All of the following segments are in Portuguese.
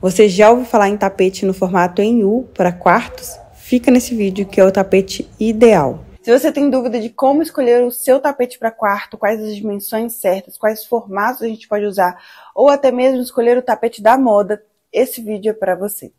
Você já ouviu falar em tapete no formato em U para quartos? Fica nesse vídeo que é o tapete ideal. Se você tem dúvida de como escolher o seu tapete para quarto, quais as dimensões certas, quais formatos a gente pode usar, ou até mesmo escolher o tapete da moda, esse vídeo é para você.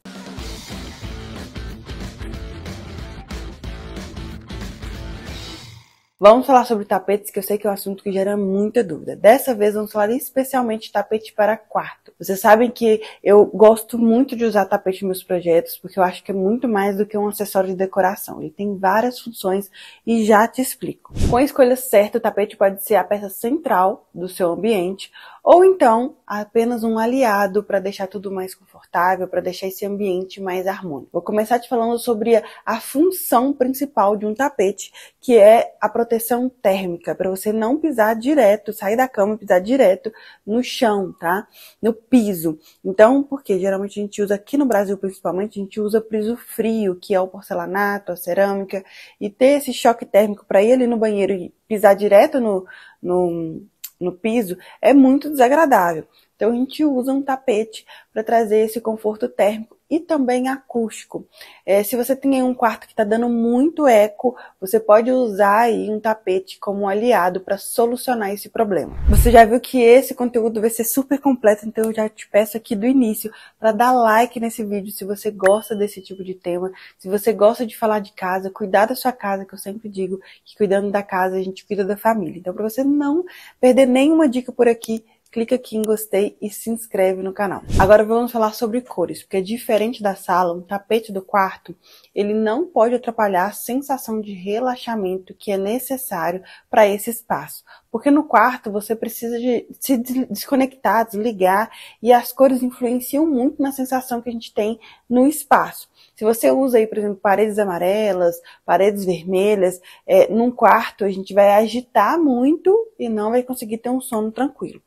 Vamos falar sobre tapetes, que eu sei que é um assunto que gera muita dúvida. Dessa vez vamos falar especialmente tapete para quarto. Vocês sabem que eu gosto muito de usar tapete nos meus projetos, porque eu acho que é muito mais do que um acessório de decoração. Ele tem várias funções e já te explico. Com a escolha certa, o tapete pode ser a peça central do seu ambiente ou então apenas um aliado para deixar tudo mais confortável, para deixar esse ambiente mais harmônico. Vou começar te falando sobre a, função principal de um tapete, que é a proteção térmica, para você não pisar direto, sair da cama e pisar direto no chão, tá? No piso. Então, porque geralmente a gente usa aqui no Brasil principalmente, a gente usa piso frio, que é o porcelanato, a cerâmica, e ter esse choque térmico para ir ali no banheiro e pisar direto no, no no piso é muito desagradável. Então a gente usa um tapete para trazer esse conforto térmico e também acústico. É, se você tem um quarto que está dando muito eco, você pode usar aí um tapete como aliado para solucionar esse problema. Você já viu que esse conteúdo vai ser super completo, então eu já te peço aqui do início para dar like nesse vídeo se você gosta desse tipo de tema, se você gosta de falar de casa, cuidar da sua casa, que eu sempre digo que cuidando da casa a gente cuida da família. Então para você não perder nenhuma dica por aqui, clica aqui em gostei e se inscreve no canal. Agora vamos falar sobre cores, porque diferente da sala, um tapete do quarto, ele não pode atrapalhar a sensação de relaxamento que é necessário para esse espaço. Porque no quarto você precisa de se desconectar, desligar, e as cores influenciam muito na sensação que a gente tem no espaço. Se você usa aí, por exemplo, paredes amarelas, paredes vermelhas, é, num quarto a gente vai agitar muito e não vai conseguir ter um sono tranquilo.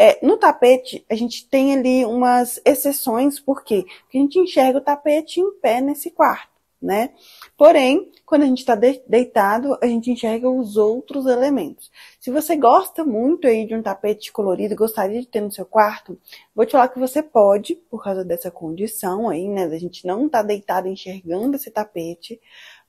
É, no tapete, a gente tem ali umas exceções, por quê? Porque a gente enxerga o tapete em pé nesse quarto né? Porém, quando a gente está deitado, a gente enxerga os outros elementos. Se você gosta muito aí de um tapete colorido, gostaria de ter no seu quarto, vou te falar que você pode, por causa dessa condição aí, né? Da gente não estar tá deitado enxergando esse tapete,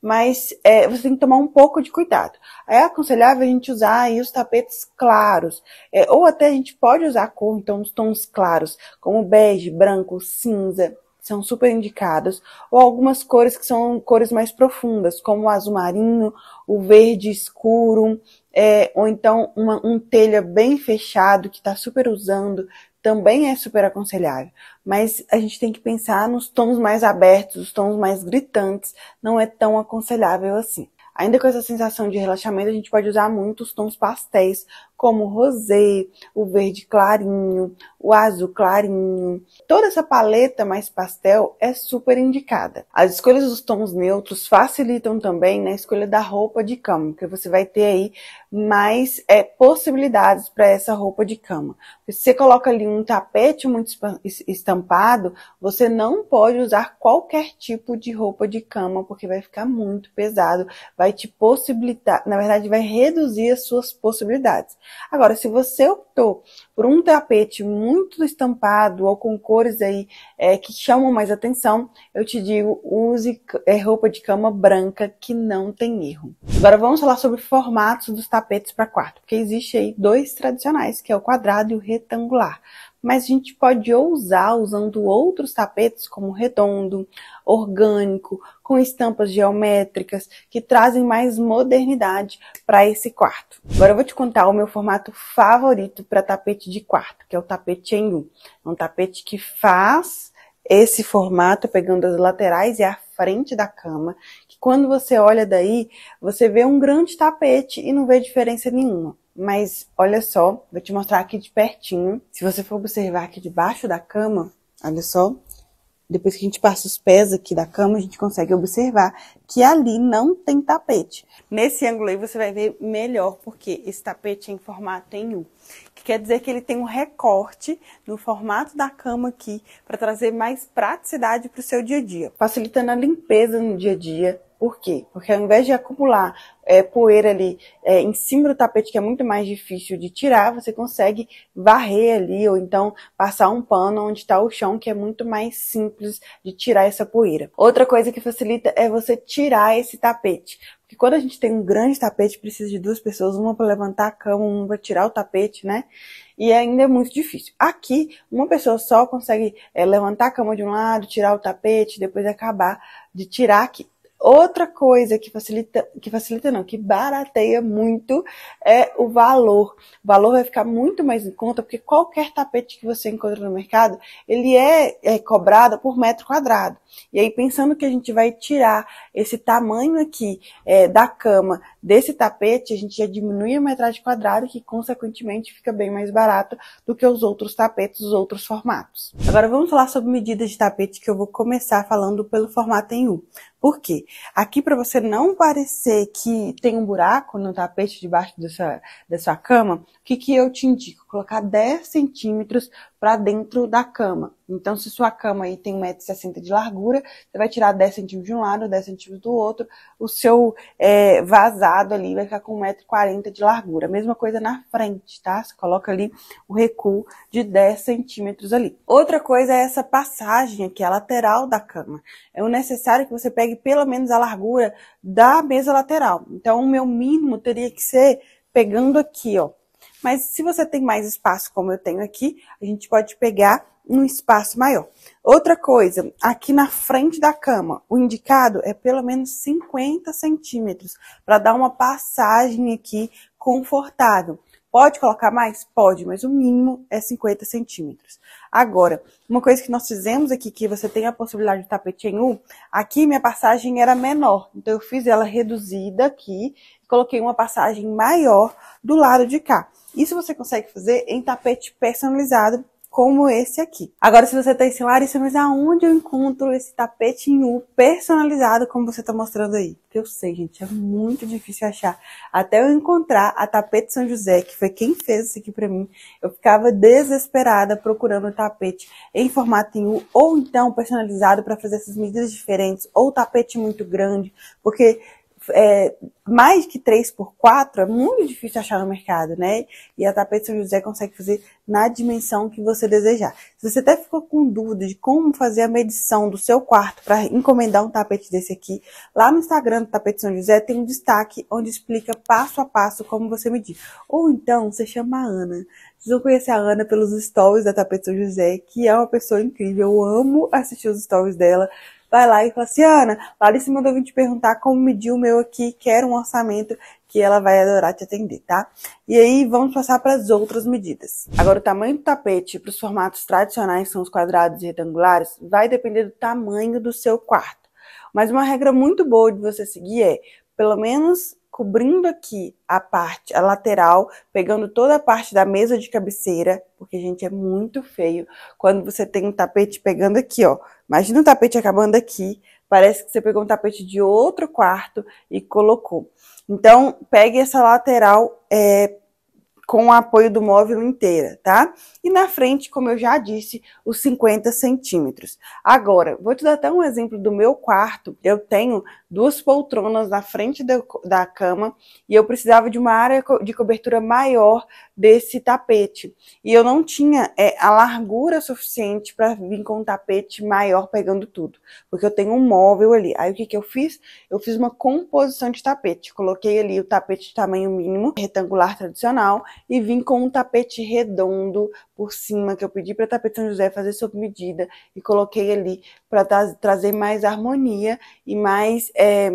mas é, você tem que tomar um pouco de cuidado. É aconselhável a gente usar aí os tapetes claros, é, ou até a gente pode usar a cor, então os tons claros, como bege, branco, cinza, são super indicados, ou algumas cores que são cores mais profundas, como o azul marinho, o verde escuro, é, ou então uma, um telha bem fechado que está super usando, também é super aconselhável. Mas a gente tem que pensar nos tons mais abertos, os tons mais gritantes, não é tão aconselhável assim. Ainda com essa sensação de relaxamento, a gente pode usar muito os tons pastéis, como o rosé, o verde clarinho, o azul clarinho. Toda essa paleta mais pastel é super indicada. As escolhas dos tons neutros facilitam também na né, escolha da roupa de cama, porque você vai ter aí mais é, possibilidades para essa roupa de cama. Se você coloca ali um tapete muito estampado, você não pode usar qualquer tipo de roupa de cama, porque vai ficar muito pesado, vai te possibilitar, na verdade, vai reduzir as suas possibilidades. Agora, se você optou por um tapete muito estampado ou com cores aí é, que chamam mais atenção, eu te digo, use é, roupa de cama branca que não tem erro. Agora vamos falar sobre formatos dos tapetes para quarto, porque existe aí dois tradicionais, que é o quadrado e o retangular mas a gente pode ousar usando outros tapetes como redondo, orgânico, com estampas geométricas que trazem mais modernidade para esse quarto. Agora eu vou te contar o meu formato favorito para tapete de quarto, que é o tapete em U. É um tapete que faz esse formato pegando as laterais e a frente da cama, que quando você olha daí, você vê um grande tapete e não vê diferença nenhuma mas olha só, vou te mostrar aqui de pertinho. Se você for observar aqui debaixo da cama, olha só, depois que a gente passa os pés aqui da cama, a gente consegue observar que ali não tem tapete. Nesse ângulo aí você vai ver melhor, porque esse tapete é em formato em U. Que quer dizer que ele tem um recorte no formato da cama aqui, para trazer mais praticidade para o seu dia a dia. Facilitando a limpeza no dia a dia, por quê? Porque ao invés de acumular é, poeira ali é, em cima do tapete, que é muito mais difícil de tirar, você consegue varrer ali ou então passar um pano onde está o chão, que é muito mais simples de tirar essa poeira. Outra coisa que facilita é você tirar esse tapete. Porque quando a gente tem um grande tapete, precisa de duas pessoas, uma para levantar a cama, uma para tirar o tapete, né? E ainda é muito difícil. Aqui, uma pessoa só consegue é, levantar a cama de um lado, tirar o tapete, depois acabar de tirar aqui. Outra coisa que facilita, que facilita não, que barateia muito é o valor. O valor vai ficar muito mais em conta, porque qualquer tapete que você encontra no mercado, ele é, é cobrado por metro quadrado. E aí, pensando que a gente vai tirar esse tamanho aqui é, da cama desse tapete, a gente já diminui a metragem quadrada, que consequentemente fica bem mais barato do que os outros tapetes, os outros formatos. Agora vamos falar sobre medidas de tapete, que eu vou começar falando pelo formato em U. Por quê? Aqui para você não parecer que tem um buraco no tapete debaixo da sua, da sua cama, o que, que eu te indico? Colocar 10 centímetros para dentro da cama. Então, se sua cama aí tem 1,60m de largura, você vai tirar 10 centímetros de um lado, 10 centímetros do outro, o seu é, vazado ali vai ficar com 1,40m de largura. Mesma coisa na frente, tá? Você coloca ali o recuo de 10 centímetros ali. Outra coisa é essa passagem aqui, a lateral da cama. É o necessário que você pegue consegue pelo menos a largura da mesa lateral. Então, o meu mínimo teria que ser pegando aqui, ó. Mas se você tem mais espaço, como eu tenho aqui, a gente pode pegar um espaço maior. Outra coisa, aqui na frente da cama, o indicado é pelo menos 50 centímetros, para dar uma passagem aqui confortável. Pode colocar mais? Pode, mas o mínimo é 50 centímetros. Agora, uma coisa que nós fizemos aqui, que você tem a possibilidade de tapete em U, aqui minha passagem era menor, então eu fiz ela reduzida aqui, coloquei uma passagem maior do lado de cá. Isso você consegue fazer em tapete personalizado como esse aqui. Agora, se você está em Larissa, é mas aonde eu encontro esse tapete em U personalizado como você está mostrando aí? Porque eu sei, gente, é muito difícil achar. Até eu encontrar a Tapete São José, que foi quem fez isso aqui para mim, eu ficava desesperada procurando o tapete em formato em U, ou então personalizado para fazer essas medidas diferentes, ou tapete muito grande, porque é, mais que três por quatro é muito difícil achar no mercado, né? E a Tapete São José consegue fazer na dimensão que você desejar. Se você até ficou com dúvida de como fazer a medição do seu quarto para encomendar um tapete desse aqui, lá no Instagram do Tapete São José tem um destaque onde explica passo a passo como você medir. Ou então você chama a Ana. Vocês vão conhecer a Ana pelos stories da Tapete São José, que é uma pessoa incrível. Eu amo assistir os stories dela vai lá e fala assim, Ana, Larissa mandou vir te perguntar como medir o meu aqui, quero um orçamento que ela vai adorar te atender, tá? E aí vamos passar para as outras medidas. Agora o tamanho do tapete para os formatos tradicionais, são os quadrados e retangulares, vai depender do tamanho do seu quarto. Mas uma regra muito boa de você seguir é, pelo menos cobrindo aqui a parte, a lateral, pegando toda a parte da mesa de cabeceira, porque, gente, é muito feio quando você tem um tapete pegando aqui, ó. Imagina um tapete acabando aqui, parece que você pegou um tapete de outro quarto e colocou. Então, pegue essa lateral é, com o apoio do móvel inteira, tá? E na frente, como eu já disse, os 50 centímetros. Agora, vou te dar até um exemplo do meu quarto. Eu tenho duas poltronas na frente da, da cama e eu precisava de uma área de cobertura maior desse tapete. E eu não tinha é, a largura suficiente para vir com um tapete maior pegando tudo, porque eu tenho um móvel ali. Aí o que, que eu fiz? Eu fiz uma composição de tapete. Coloquei ali o tapete de tamanho mínimo, retangular tradicional, e vim com um tapete redondo por cima, que eu pedi para o Tapete São José fazer sob medida, e coloquei ali para tra trazer mais harmonia e mais. É,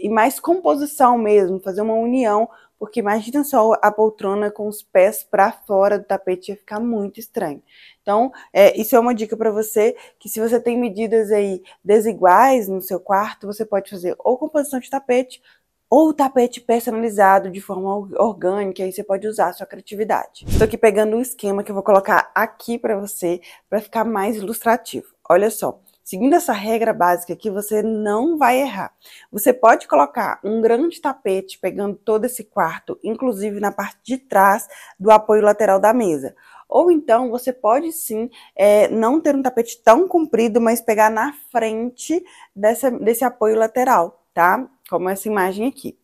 e mais composição mesmo, fazer uma união porque imagina só a poltrona com os pés para fora do tapete, ia ficar muito estranho. Então, é, isso é uma dica para você, que se você tem medidas aí desiguais no seu quarto, você pode fazer ou composição de tapete, ou tapete personalizado de forma orgânica, aí você pode usar a sua criatividade. Estou aqui pegando um esquema que eu vou colocar aqui para você, para ficar mais ilustrativo. Olha só, Seguindo essa regra básica aqui, você não vai errar. Você pode colocar um grande tapete pegando todo esse quarto, inclusive na parte de trás do apoio lateral da mesa. Ou então, você pode sim é, não ter um tapete tão comprido, mas pegar na frente dessa, desse apoio lateral, tá? Como essa imagem aqui.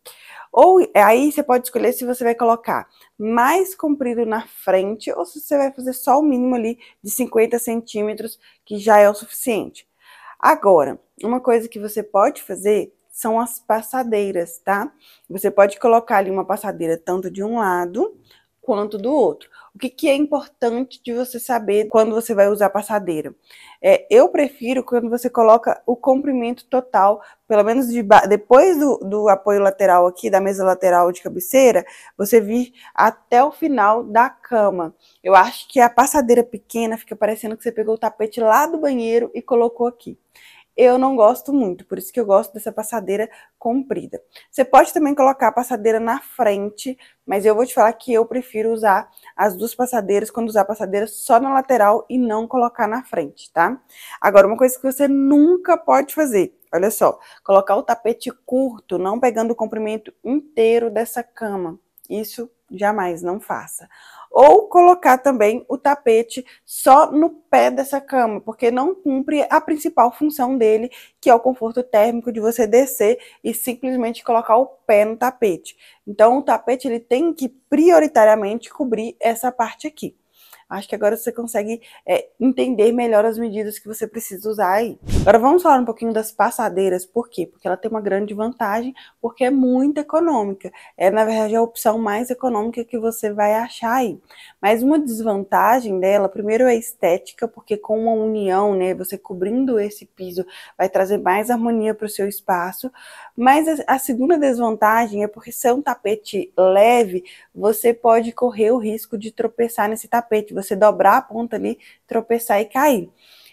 Ou é, aí você pode escolher se você vai colocar mais comprido na frente ou se você vai fazer só o mínimo ali de 50 centímetros, que já é o suficiente. Agora, uma coisa que você pode fazer são as passadeiras, tá? Você pode colocar ali uma passadeira tanto de um lado quanto do outro. O que, que é importante de você saber quando você vai usar passadeira? É, eu prefiro quando você coloca o comprimento total, pelo menos de depois do, do, apoio lateral aqui, da mesa lateral de cabeceira, você vir até o final da cama. Eu acho que a passadeira pequena fica parecendo que você pegou o tapete lá do banheiro e colocou aqui eu não gosto muito, por isso que eu gosto dessa passadeira comprida. Você pode também colocar a passadeira na frente, mas eu vou te falar que eu prefiro usar as duas passadeiras, quando usar a passadeira só na lateral e não colocar na frente, tá? Agora, uma coisa que você nunca pode fazer, olha só, colocar o tapete curto, não pegando o comprimento inteiro dessa cama. Isso jamais, não faça ou colocar também o tapete só no pé dessa cama, porque não cumpre a principal função dele, que é o conforto térmico de você descer e simplesmente colocar o pé no tapete. Então o tapete ele tem que prioritariamente cobrir essa parte aqui. Acho que agora você consegue é, entender melhor as medidas que você precisa usar aí. Agora vamos falar um pouquinho das passadeiras. Por quê? Porque ela tem uma grande vantagem, porque é muito econômica. É, na verdade, a opção mais econômica que você vai achar aí. Mas uma desvantagem dela, primeiro é estética, porque com uma união, né, você cobrindo esse piso, vai trazer mais harmonia para o seu espaço. Mas a, a segunda desvantagem é porque se é um tapete leve, você pode correr o risco de tropeçar nesse tapete. Você você dobrar a ponta ali, tropeçar e cair.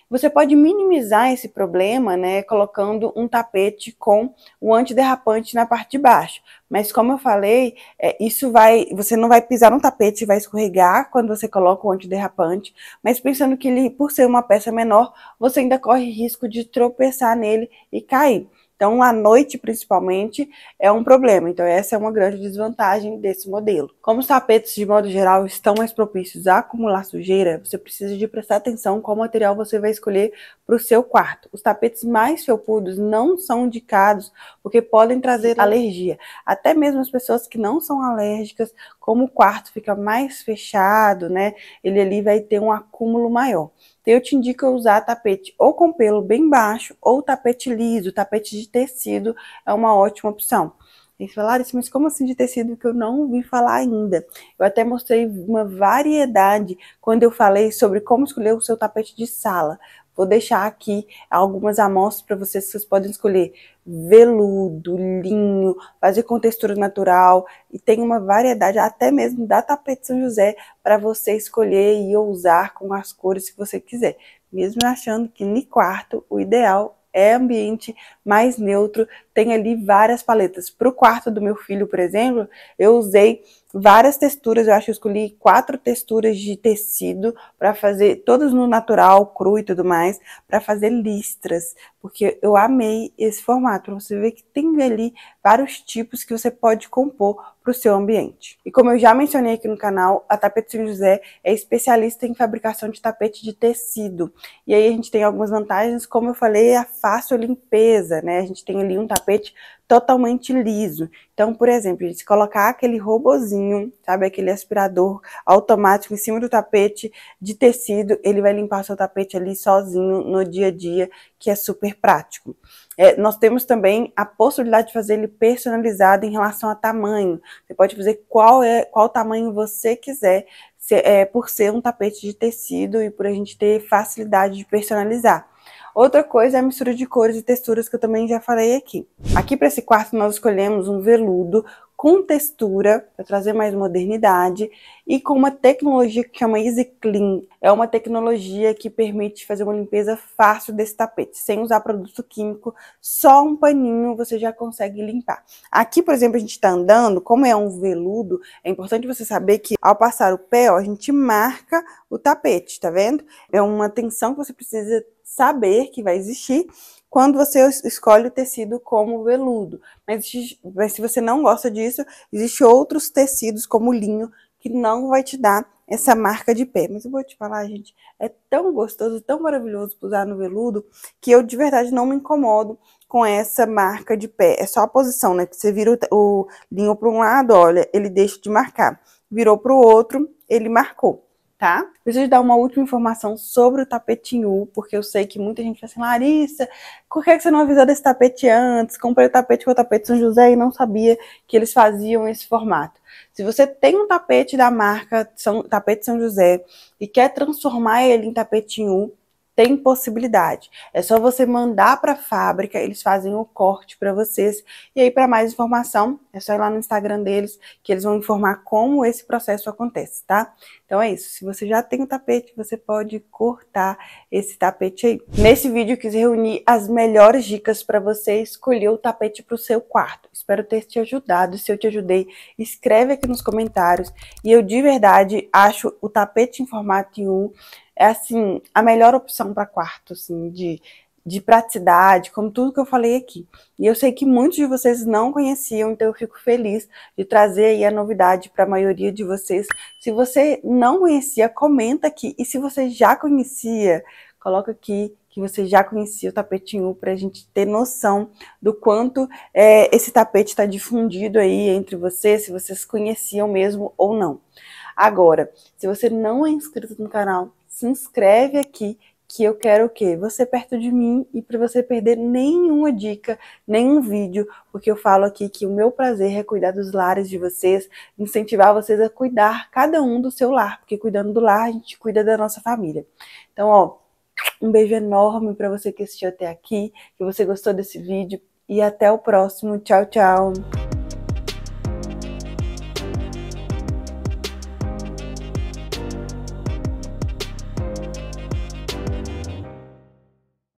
Você pode minimizar esse problema, né, colocando um tapete com o antiderrapante na parte de baixo. Mas como eu falei, é, isso vai, você não vai pisar no tapete, vai escorregar quando você coloca o antiderrapante, mas pensando que ele, por ser uma peça menor, você ainda corre risco de tropeçar nele e cair. Então, à noite, principalmente, é um problema. Então, essa é uma grande desvantagem desse modelo. Como os tapetes, de modo geral, estão mais propícios a acumular sujeira, você precisa de prestar atenção qual material você vai escolher para o seu quarto. Os tapetes mais felpudos não são indicados porque podem trazer alergia. Até mesmo as pessoas que não são alérgicas como o quarto fica mais fechado, né? Ele ali vai ter um acúmulo maior. Então, eu te indico usar tapete ou com pelo bem baixo ou tapete liso, tapete de tecido é uma ótima opção. E falaram isso, mas como assim de tecido que eu não ouvi falar ainda? Eu até mostrei uma variedade quando eu falei sobre como escolher o seu tapete de sala. Vou deixar aqui algumas amostras para vocês, vocês podem escolher veludo, linho, fazer com textura natural e tem uma variedade até mesmo da tapete São José para você escolher e usar com as cores que você quiser. Mesmo achando que no quarto o ideal é ambiente mais neutro, tem ali várias paletas. Para o quarto do meu filho, por exemplo, eu usei várias texturas, eu acho que eu escolhi quatro texturas de tecido para fazer, todas no natural, cru e tudo mais, para fazer listras, porque eu amei esse formato, você vê que tem ali vários tipos que você pode compor para o seu ambiente. E como eu já mencionei aqui no canal, a Tapete São José é especialista em fabricação de tapete de tecido. E aí a gente tem algumas vantagens, como eu falei, é a fácil limpeza, né? A gente tem ali um tapete totalmente liso. Então, por exemplo, gente, se colocar aquele robozinho, sabe, aquele aspirador automático em cima do tapete de tecido, ele vai limpar seu tapete ali sozinho no dia a dia, que é super prático. É, nós temos também a possibilidade de fazer ele personalizado em relação a tamanho. Você pode fazer qual é qual tamanho você quiser, se, é, por ser um tapete de tecido e por a gente ter facilidade de personalizar. Outra coisa é a mistura de cores e texturas que eu também já falei aqui. Aqui para esse quarto nós escolhemos um veludo com textura, para trazer mais modernidade, e com uma tecnologia que chama Easy Clean. É uma tecnologia que permite fazer uma limpeza fácil desse tapete, sem usar produto químico, só um paninho você já consegue limpar. Aqui, por exemplo, a gente está andando, como é um veludo, é importante você saber que ao passar o pé, ó, a gente marca o tapete, tá vendo? É uma atenção que você precisa saber que vai existir quando você escolhe o tecido como veludo. Mas, mas se você não gosta disso, existem outros tecidos como linho que não vai te dar essa marca de pé. Mas eu vou te falar, gente, é tão gostoso, tão maravilhoso usar no veludo, que eu de verdade não me incomodo com essa marca de pé. É só a posição, né? Que você vira o, o linho para um lado, olha, ele deixa de marcar. Virou para o outro, ele marcou tá? Preciso dar uma última informação sobre o tapetinho, porque eu sei que muita gente fala assim, Larissa, por que você não avisou desse tapete antes? Comprei o tapete com o tapete São José e não sabia que eles faziam esse formato. Se você tem um tapete da marca São, Tapete São José e quer transformar ele em tapetinho, tem possibilidade. É só você mandar para a fábrica, eles fazem o corte para vocês. E aí, para mais informação, é só ir lá no Instagram deles, que eles vão informar como esse processo acontece, tá? Então é isso. Se você já tem o um tapete, você pode cortar esse tapete aí. Nesse vídeo, eu quis reunir as melhores dicas para você escolher o tapete para o seu quarto. Espero ter te ajudado. Se eu te ajudei, escreve aqui nos comentários. E eu, de verdade, acho o tapete em formato em U é assim, a melhor opção para quarto, assim, de, de praticidade, como tudo que eu falei aqui. E eu sei que muitos de vocês não conheciam, então eu fico feliz de trazer aí a novidade para a maioria de vocês. Se você não conhecia, comenta aqui. E se você já conhecia, coloca aqui que você já conhecia o tapetinho para a gente ter noção do quanto é, esse tapete está difundido aí entre vocês, se vocês conheciam mesmo ou não. Agora, se você não é inscrito no canal, se inscreve aqui que eu quero o quê? Você perto de mim e para você perder nenhuma dica, nenhum vídeo, porque eu falo aqui que o meu prazer é cuidar dos lares de vocês, incentivar vocês a cuidar cada um do seu lar, porque cuidando do lar a gente cuida da nossa família. Então, ó, um beijo enorme para você que assistiu até aqui, que você gostou desse vídeo e até o próximo. Tchau, tchau.